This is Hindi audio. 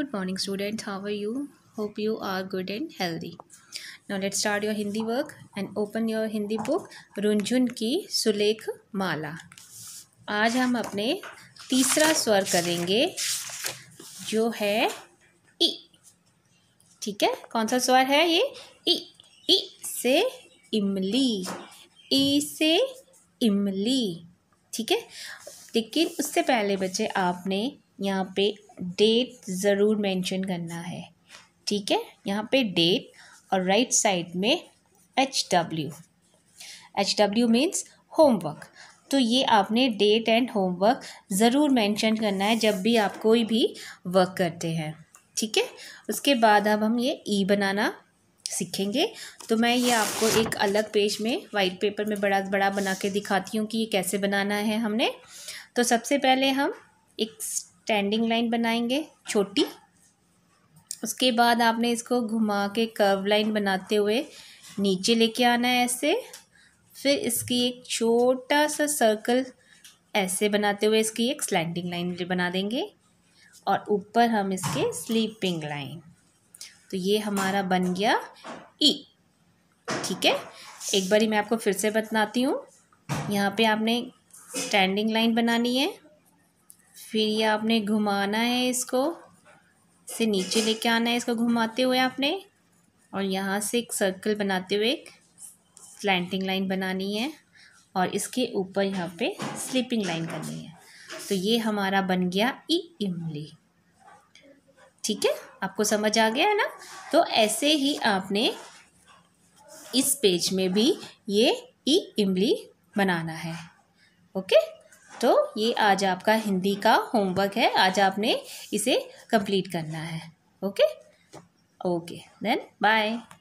Good morning student how are you hope you are good and healthy now let start your Hindi work and open your Hindi book Runjhun की सुलेख माला आज हम अपने तीसरा स्वर करेंगे जो है ई ठीक है कौन सा स्वर है ये ई ई से इमली ई से इमली ठीक है लेकिन उससे पहले बच्चे आपने यहाँ पे डेट ज़रूर मेंशन करना है ठीक है यहाँ पे डेट और राइट साइड में H W H W means homework तो ये आपने डेट एंड होमवर्क ज़रूर मेंशन करना है जब भी आप कोई भी वर्क करते हैं ठीक है उसके बाद अब हम ये ई e बनाना सीखेंगे तो मैं ये आपको एक अलग पेज में वाइट पेपर में बड़ा बड़ा बना के दिखाती हूँ कि ये कैसे बनाना है हमने तो सबसे पहले हम एक स्टैंडिंग लाइन बनाएंगे छोटी उसके बाद आपने इसको घुमा के कर्व लाइन बनाते हुए नीचे लेके आना है ऐसे फिर इसकी एक छोटा सा सर्कल ऐसे बनाते हुए इसकी एक स्लैंडिंग लाइन बना देंगे और ऊपर हम इसके स्लीपिंग लाइन तो ये हमारा बन गया ई e। ठीक है एक बारी मैं आपको फिर से बताती हूँ यहाँ पे आपने स्टैंडिंग लाइन बनानी है फिर ये आपने घुमाना है इसको से नीचे लेके आना है इसको घुमाते हुए आपने और यहाँ से एक सर्कल बनाते हुए एक स्लैंटिंग लाइन बनानी है और इसके ऊपर यहाँ पे स्लीपिंग लाइन करनी है तो ये हमारा बन गया ई e इमली ठीक है आपको समझ आ गया है ना तो ऐसे ही आपने इस पेज में भी ये ई e इमली बनाना है ओके तो ये आज आपका हिंदी का होमवर्क है आज आपने इसे कंप्लीट करना है ओके ओके देन बाय